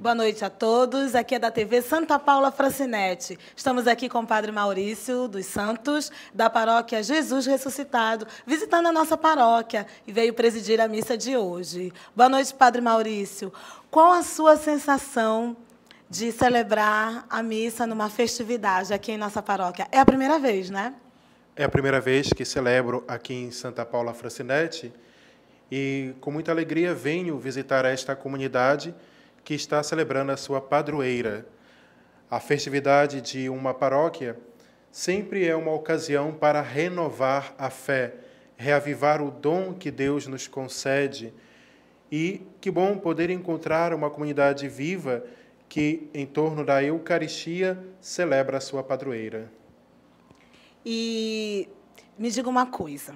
Boa noite a todos. Aqui é da TV Santa Paula Francinete. Estamos aqui com o Padre Maurício dos Santos, da paróquia Jesus Ressuscitado, visitando a nossa paróquia e veio presidir a missa de hoje. Boa noite, Padre Maurício. Qual a sua sensação de celebrar a missa numa festividade aqui em nossa paróquia? É a primeira vez, né? É a primeira vez que celebro aqui em Santa Paula Francinete e com muita alegria venho visitar esta comunidade que está celebrando a sua padroeira. A festividade de uma paróquia sempre é uma ocasião para renovar a fé, reavivar o dom que Deus nos concede. E que bom poder encontrar uma comunidade viva que, em torno da Eucaristia, celebra a sua padroeira. E me diga uma coisa: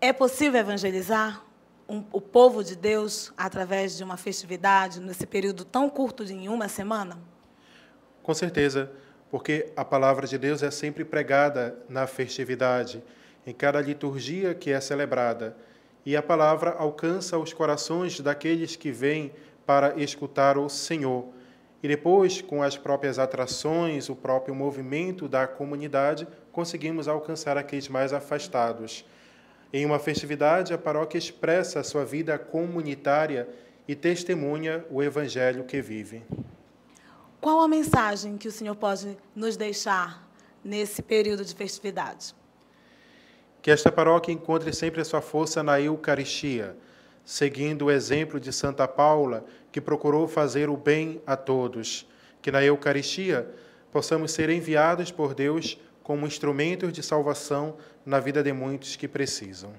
é possível evangelizar? um, o povo de Deus através de uma festividade, nesse período tão curto de uma semana? Com certeza, porque a palavra de Deus é sempre pregada na festividade, em cada liturgia que é celebrada, e a palavra alcança os corações daqueles que vêm para escutar o Senhor. E depois, com as próprias atrações, o próprio movimento da comunidade, conseguimos alcançar aqueles mais afastados. Em uma festividade, a paróquia expressa a sua vida comunitária e testemunha o evangelho que vive. Qual a mensagem que o senhor pode nos deixar nesse período de festividade? Que esta paróquia encontre sempre a sua força na Eucaristia, seguindo o exemplo de Santa Paula, que procurou fazer o bem a todos. Que na Eucaristia possamos ser enviados por Deus como instrumentos de salvação na vida de muitos que precisam.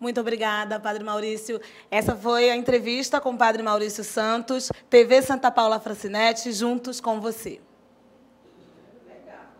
Muito obrigada, Padre Maurício. Essa foi a entrevista com o Padre Maurício Santos, TV Santa Paula Francinete, juntos com você.